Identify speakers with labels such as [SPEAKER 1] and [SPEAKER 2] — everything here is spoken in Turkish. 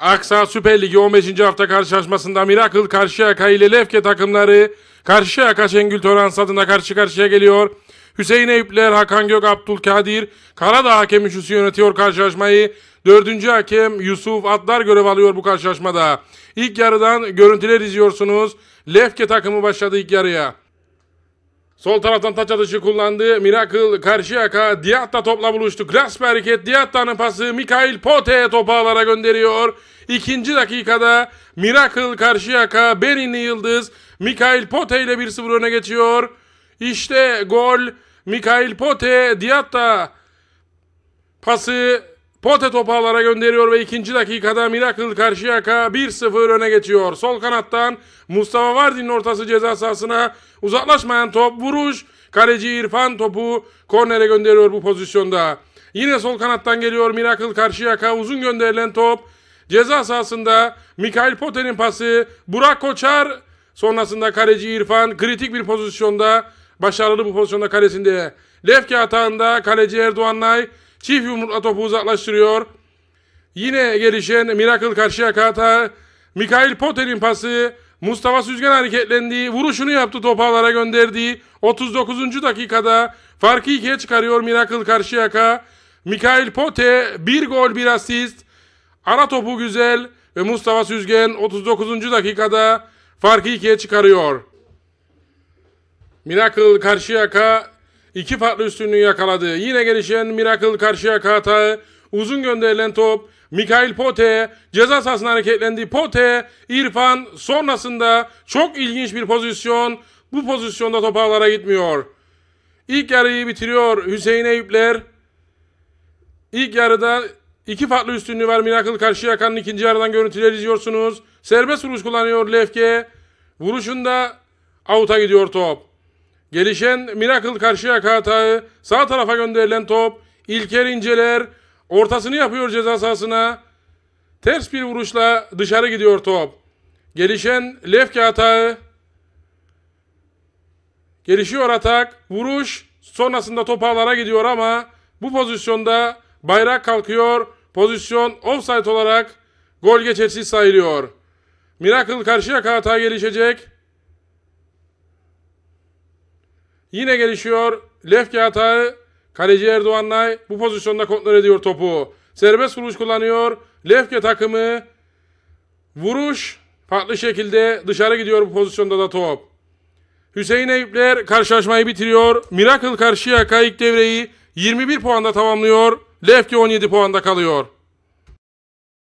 [SPEAKER 1] Aksa Süper Ligi 15. hafta karşılaşmasında Miracle Karşıyaka ile Lefke takımları Karşıyaka Şengül Törans adına karşı karşıya geliyor. Hüseyin Eyüpler, Hakan Gök, Abdülkadir, Karadağ hakemi Şusu yönetiyor karşılaşmayı. Dördüncü hakem Yusuf Atlar görev alıyor bu karşılaşmada. İlk yarıdan görüntüler izliyorsunuz. Lefke takımı başladı ilk yarıya. Sol taraftan taç atışı kullandı. Miracle Karşıyaka Diatta topla buluştu. Klas Diatta'nın pası Mikail Pote topu ağlara gönderiyor. İkinci dakikada Miracle Karşıyaka Berinli Yıldız Mikail Pote ile 1-0 öne geçiyor. İşte gol Mikail Pote Diatta pası Pote topağlara gönderiyor ve ikinci dakikada Miracle Karşıyaka 1-0 öne geçiyor. Sol kanattan Mustafa Vardin'in ortası ceza sahasına uzaklaşmayan top vuruş. Kaleci İrfan topu kornere gönderiyor bu pozisyonda. Yine sol kanattan geliyor Miracle Karşıyaka uzun gönderilen top. Ceza sahasında Mikail Pote'nin pası Burak Koçar sonrasında kaleci İrfan kritik bir pozisyonda başarılı bu pozisyonda kalesinde. Lefke atağında kaleci Erdoğanlay Çift yumrukla topu uzaklaştırıyor. Yine gelişen Miracle karşıya kata. Mikail Potel'in pası. Mustafa Süzgen hareketlendi. vuruşunu yaptı topağlara gönderdi. 39. dakikada farkı ikiye çıkarıyor Miracle Karşıyaka. Mikail Pote bir gol bir asist. Ara topu güzel ve Mustafa Süzgen 39. dakikada farkı ikiye çıkarıyor. Miracle Karşıyaka iki farklı üstünlüğü yakaladı. Yine gelişen Miracle karşıya hatağı. Uzun gönderilen top. Mikail Pote ceza sahasına hareketlendi. Pote, İrfan sonrasında çok ilginç bir pozisyon. Bu pozisyonda top ağlara gitmiyor. İlk yarıyı bitiriyor Hüseyin Eyüpler. İlk yarıda iki farklı üstünlüğü var Miracle Karşıyaka'nın ikinci yarıdan görüntüleri izliyorsunuz. Serbest vuruş kullanıyor Lefke. Vuruşunda avuta gidiyor top. Gelişen Miracle karşıya hatağı. Sağ tarafa gönderilen top. İlker inceler. Ortasını yapıyor ceza sahasına. Ters bir vuruşla dışarı gidiyor top. Gelişen Lefke hatağı. Gelişiyor atak. Vuruş. Sonrasında top ağlara gidiyor ama bu pozisyonda bayrak kalkıyor. Pozisyon offside olarak gol geçersiz sayılıyor. Miracle karşıya hata gelişecek. Yine gelişiyor. Lefke hatağı. Kaleci Erdoğan'la bu pozisyonda kontrol ediyor topu. Serbest vuruş kullanıyor. Lefke takımı. Vuruş farklı şekilde dışarı gidiyor bu pozisyonda da top. Hüseyin Eyüpler karşılaşmayı bitiriyor. Miracle karşıya kayık devreyi 21 puanda tamamlıyor. Lefke 17 puanda kalıyor.